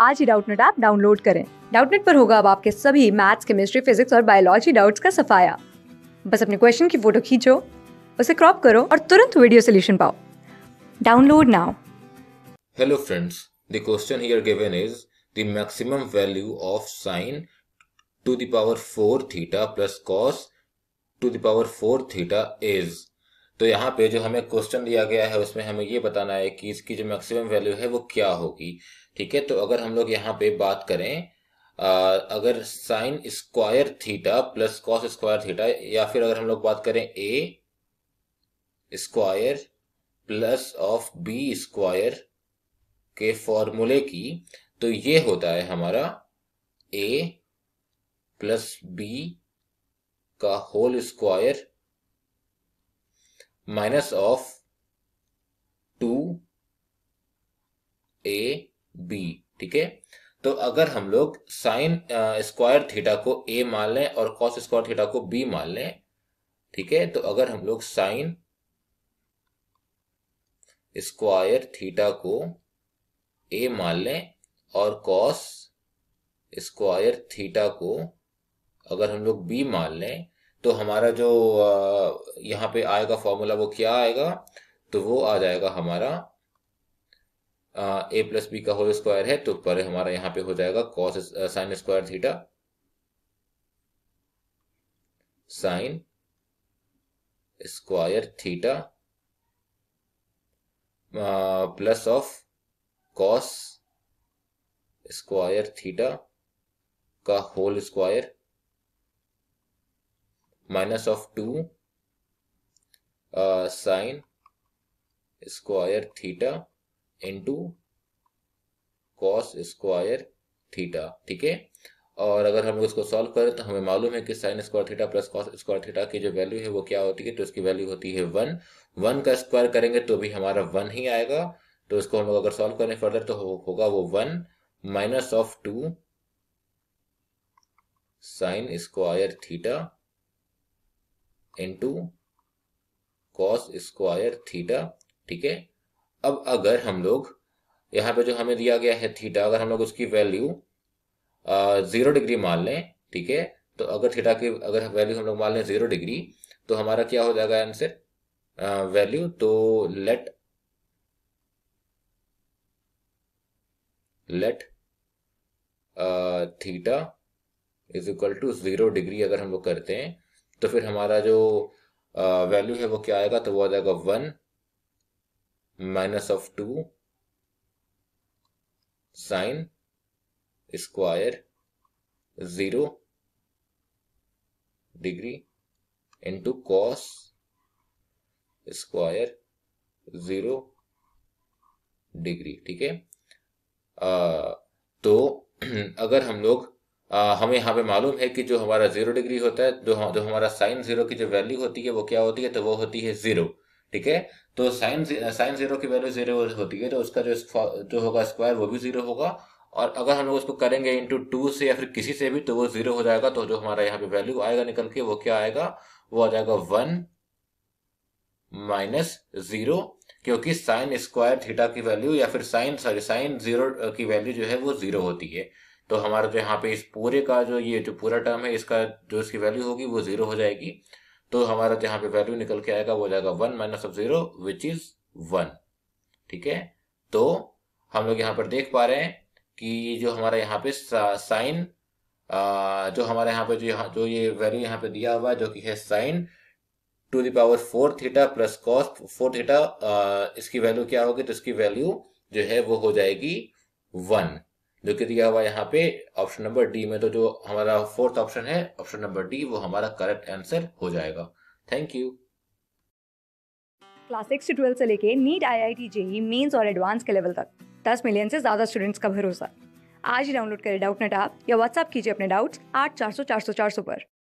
आज ही Doubtnut app download करें डाउटनेट पर होगा अब आपके सभी मैथ्स केमिस्ट्री फिजिक्स और बायोलॉजी डाउट्स का सफाया बस अपने क्वेश्चन की फोटो खींचो उसे क्रॉप करो और तुरंत वीडियो सोल्यूशन पाओ download now hello friends the question here given is the maximum value of sine to the power 4 theta plus cos to the power 4 theta is तो यहाँ पे जो हमें क्वेश्चन दिया गया है उसमें हमें ये बताना है कि इसकी जो मैक्सिमम वैल्यू है वो क्या होगी ठीक है तो अगर हम लोग यहाँ पे बात करें आ, अगर sine square theta plus cos square theta या फिर अगर हम लोग बात करें A square plus of B square के फॉर्मूले की तो ये होता है हमारा ए प्लस बी का whole square minus of two A B ठीक है तो अगर हम लोग साइन स्क्वायर थीटा को ए मान लें और कॉस स्क्वायर थीटा को बी मान लें ठीक है तो अगर हम लोग साइन स्क्वायर थीटा को ए मान लें और कॉस स्क्वायर थीटा को अगर हम लोग बी मान लें तो हमारा जो यहाँ पे आएगा फॉर्मूला वो क्या आएगा तो वो आ जाएगा हमारा ए प्लस बी का होल स्क्वायर है तो पर हमारा यहाँ पे हो जाएगा cos sine square theta sine square theta plus of cos square theta का whole square minus of two sine square theta into cos square theta ठीक है और अगर हम लोग इसको सॉल्व करें तो हमें मालूम है कि sine square theta plus cos square theta की जो वैल्यू है वो क्या होती है तो इसकी वैल्यू होती है वन वन का स्क्वायर करेंगे तो भी हमारा वन ही आएगा तो इसको हम लोग अगर सॉल्व करें फर्दर तो होगा वो one minus of two sine square theta into cos square theta ठीक है अब अगर हम लोग यहां पे जो हमें दिया गया है थीटा अगर हम लोग उसकी वैल्यू जीरो डिग्री मान लें ठीक है तो अगर थीटा की अगर वैल्यू हम लोग मान लें जीरो डिग्री तो हमारा क्या हो जाएगा आंसर वैल्यू तो let let theta is equal to zero degree अगर हम लोग करते हैं तो फिर हमारा जो वैल्यू है वो क्या आएगा तो वो आ जाएगा one minus of two sine square zero degree into cos square zero degree ठीक है तो अगर हम लोग आ, हमें यहाँ पे मालूम है कि जो हमारा जीरो डिग्री होता है जो जो हमारा साइन जीरो की जो वैल्यू होती है वो क्या होती है तो वो होती है जीरो ठीक है तो साइन साइन जीरो की वैल्यू जीरो होती है तो उसका जो जो होगा स्क्वायर वो भी जीरो होगा और अगर हम लोग उसको करेंगे इंटू टू से या फिर किसी से भी तो वो जीरो हो जाएगा तो जो हमारा यहाँ पे वैल्यू आएगा निकल के वो क्या आएगा वो आ जाएगा वन माइनस जीरो क्योंकि साइन स्क्वायर थीटा की वैल्यू या फिर साइन सॉरी साइन जीरो की वैल्यू जो है वो जीरो होती है तो हमारा जो तो यहाँ पे इस पूरे का जो ये जो पूरा टर्म है इसका जो इसकी वैल्यू होगी वो जीरो हो जाएगी तो हमारा तो यहाँ पे वैल्यू निकल के आएगा वो जाएगा one minus of zero which is one ठीक है तो हम लोग यहाँ पर देख पा रहे हैं कि जो हमारा यहाँ पे साइन जो हमारे यहाँ पे जो यहाँ जो ये वैल्यू यहाँ पे दिया हुआ है जो कि है sine to the power four theta plus cos four theta इसकी वैल्यू क्या होगी तो इसकी वैल्यू जो है वो हो जाएगी वन जो कि दिया हुआ यहाँ पे ऑप्शन नंबर डी में तो जो हमारा फोर्थ ऑप्शन है ऑप्शन नंबर डी वो हमारा करेक्ट आंसर हो जाएगा thank you class six twelfth से लेके NEET I I T JEE Mains और एडवांस के लेवल तक दस मिलियन से ज्यादा स्टूडेंट्स का भरोसा आज ही डाउनलोड करें डाउट नेट आप या व्हाट्सअप कीजिए अपने डाउट्स आठ चार सौ चार सौ चार सौ पर